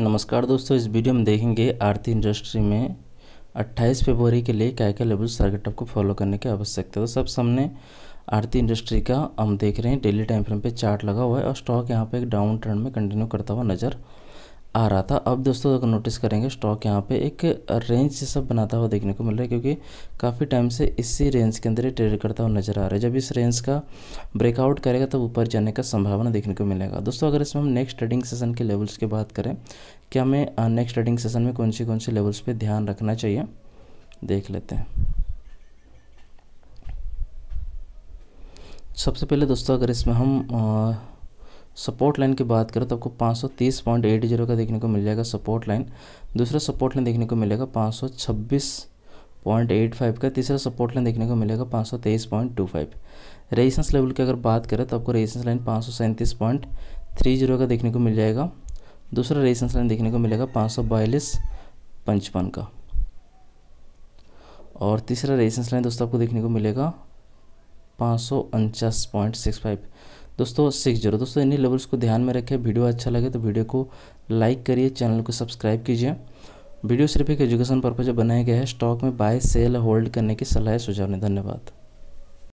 नमस्कार दोस्तों इस वीडियो में देखेंगे आरती इंडस्ट्री में 28 फरवरी के लिए क्या क्या लेवल टारगेट आपको फॉलो करने की आवश्यकता है तो सब सामने आरती इंडस्ट्री का हम देख रहे हैं डेली टाइम फ्रेम पे चार्ट लगा हुआ है और स्टॉक यहाँ पे एक डाउन ट्रेंड में कंटिन्यू करता हुआ नज़र आ रहा था अब दोस्तों अगर नोटिस करेंगे स्टॉक यहाँ पे एक रेंज से सब बनाता हुआ देखने को मिल रहा है क्योंकि काफ़ी टाइम से इसी रेंज के अंदर ही ट्रेड करता हुआ नजर आ रहा है जब इस रेंज का ब्रेकआउट करेगा तब तो ऊपर जाने का संभावना देखने को मिलेगा दोस्तों अगर इसमें हम नेक्स्ट ट्रेडिंग सेशन के लेवल्स की बात करें क्या हमें नेक्स्ट ट्रेडिंग सेशन में कौन से कौन से लेवल्स पर ध्यान रखना चाहिए देख लेते हैं सबसे पहले दोस्तों अगर इसमें हम आ, सपोर्ट लाइन की बात करें तो आपको 530.80 का देखने को मिल जाएगा सपोर्ट लाइन दूसरा सपोर्ट लाइन देखने को मिलेगा 526.85 का तीसरा सपोर्ट लाइन देखने को मिलेगा 523.25 रेजिस्टेंस लेवल की अगर बात करें तो आपको रेजिस्टेंस लाइन पाँच का देखने को मिल जाएगा दूसरा रेजिस्टेंस लाइन देखने को मिलेगा पाँच पंचपन का और तीसरा रेजिस्टेंस लाइन दोस्तों आपको देखने को मिलेगा पाँच सौ उनचास पॉइंट सिक्स फाइव दोस्तों सिक्स जीरो दोस्तों इन्हीं लेवल्स को ध्यान में रखें वीडियो अच्छा लगे तो वीडियो को लाइक करिए चैनल को सब्सक्राइब कीजिए वीडियो सिर्फ एक एजुकेशन पर्पज बनाया गया है स्टॉक में बाय सेल होल्ड करने की सलाह सुझाव ने धन्यवाद